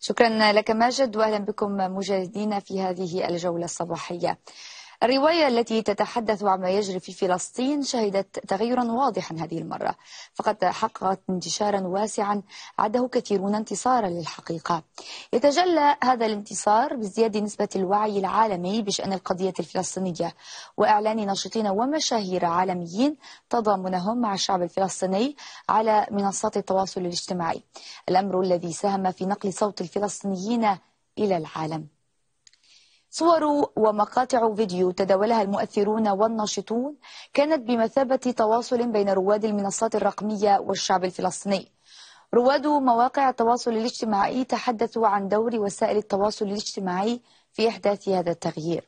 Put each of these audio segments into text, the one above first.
شكرا لك ماجد واهلا بكم مجاهدين في هذه الجوله الصباحيه. الرواية التي تتحدث عن ما يجري في فلسطين شهدت تغيرا واضحا هذه المرة فقد حققت انتشارا واسعا عده كثيرون انتصارا للحقيقة يتجلى هذا الانتصار بازدياد نسبة الوعي العالمي بشأن القضية الفلسطينية وإعلان ناشطين ومشاهير عالميين تضامنهم مع الشعب الفلسطيني على منصات التواصل الاجتماعي الأمر الذي ساهم في نقل صوت الفلسطينيين إلى العالم صور ومقاطع فيديو تداولها المؤثرون والناشطون كانت بمثابة تواصل بين رواد المنصات الرقمية والشعب الفلسطيني رواد مواقع التواصل الاجتماعي تحدثوا عن دور وسائل التواصل الاجتماعي في إحداث هذا التغيير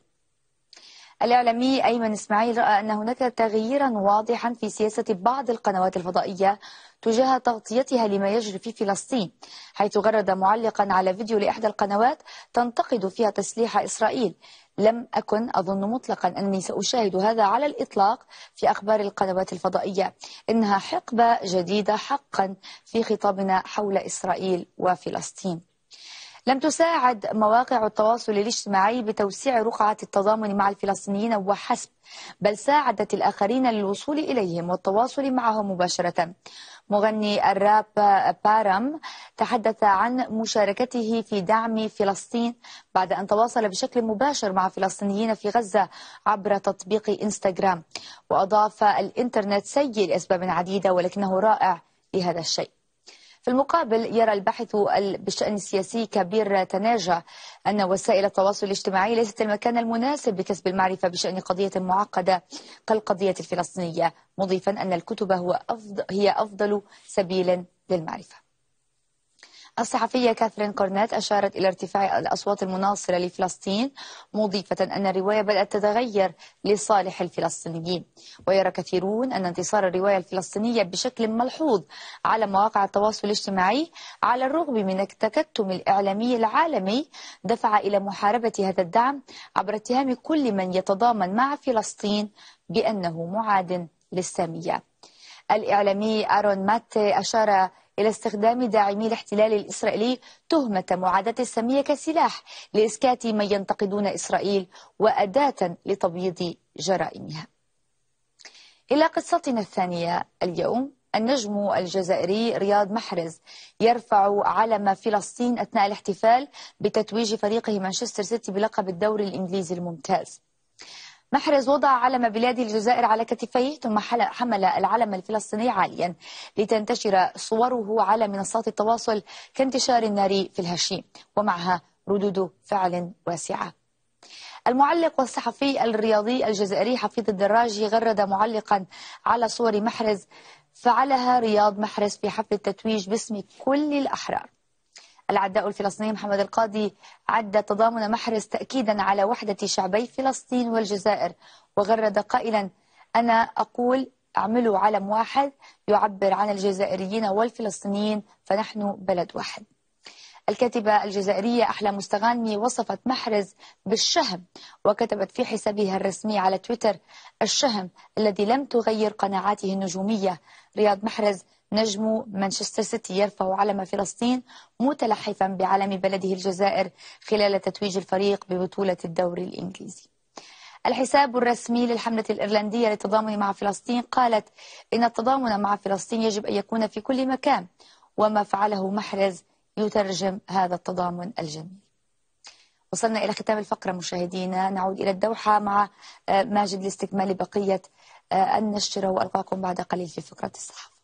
الإعلامي أيمن إسماعيل رأى أن هناك تغييرا واضحا في سياسة بعض القنوات الفضائية تجاه تغطيتها لما يجري في فلسطين حيث غرد معلقا على فيديو لإحدى القنوات تنتقد فيها تسليح إسرائيل لم أكن أظن مطلقا أني سأشاهد هذا على الإطلاق في أخبار القنوات الفضائية إنها حقبة جديدة حقا في خطابنا حول إسرائيل وفلسطين لم تساعد مواقع التواصل الاجتماعي بتوسيع رقعة التضامن مع الفلسطينيين وحسب بل ساعدت الآخرين للوصول إليهم والتواصل معهم مباشرة مغني الراب بارام تحدث عن مشاركته في دعم فلسطين بعد أن تواصل بشكل مباشر مع فلسطينيين في غزة عبر تطبيق إنستغرام وأضاف الإنترنت سيء لأسباب عديدة ولكنه رائع لهذا الشيء في المقابل يرى الباحث بالشأن السياسي كبير تناجى أن وسائل التواصل الاجتماعي ليست المكان المناسب لكسب المعرفة بشأن قضية معقدة كالقضية الفلسطينية مضيفا أن الكتب هو أفضل هي أفضل سبيل للمعرفة الصحفية كاثرين كورنيت أشارت إلى ارتفاع الأصوات المناصرة لفلسطين مضيفة أن الرواية بدأت تتغير لصالح الفلسطينيين ويرى كثيرون أن انتصار الرواية الفلسطينية بشكل ملحوظ على مواقع التواصل الاجتماعي على الرغم من التكتم الإعلامي العالمي دفع إلى محاربة هذا الدعم عبر اتهام كل من يتضامن مع فلسطين بأنه معاد للسامية الإعلامي أرون ماتي أشار إلى استخدام داعمي الاحتلال الإسرائيلي تهمة معاداة السامية كسلاح لإسكات من ينتقدون إسرائيل وأداة لتبييض جرائمها إلى قصتنا الثانية اليوم النجم الجزائري رياض محرز يرفع علم فلسطين أثناء الاحتفال بتتويج فريقه مانشستر سيتي بلقب الدوري الإنجليزي الممتاز محرز وضع علم بلاد الجزائر على كتفيه ثم حمل العلم الفلسطيني عاليا لتنتشر صوره على منصات التواصل كانتشار النار في الهشيم ومعها ردود فعل واسعه المعلق والصحفي الرياضي الجزائري حفيظ الدراجي غرد معلقا على صور محرز فعلها رياض محرز في حفل التتويج باسم كل الأحرار العداء الفلسطيني محمد القاضي عد تضامن محرز تأكيدا على وحدة شعبي فلسطين والجزائر وغرد قائلا أنا أقول اعملوا علم واحد يعبر عن الجزائريين والفلسطينيين فنحن بلد واحد الكاتبة الجزائرية أحلى مستغانمي وصفت محرز بالشهم وكتبت في حسابها الرسمي على تويتر الشهم الذي لم تغير قناعاته النجومية رياض محرز نجم مانشستر سيتي يرفع علم فلسطين متلحفا بعلم بلده الجزائر خلال تتويج الفريق ببطولة الدوري الإنجليزي الحساب الرسمي للحملة الإيرلندية للتضامن مع فلسطين قالت إن التضامن مع فلسطين يجب أن يكون في كل مكان وما فعله محرز يترجم هذا التضامن الجميل وصلنا إلى ختام الفقرة مشاهدينا نعود إلى الدوحة مع آه، ماجد لاستكمال بقية آه، النشرة وألقاكم بعد قليل في فقرة الصحافة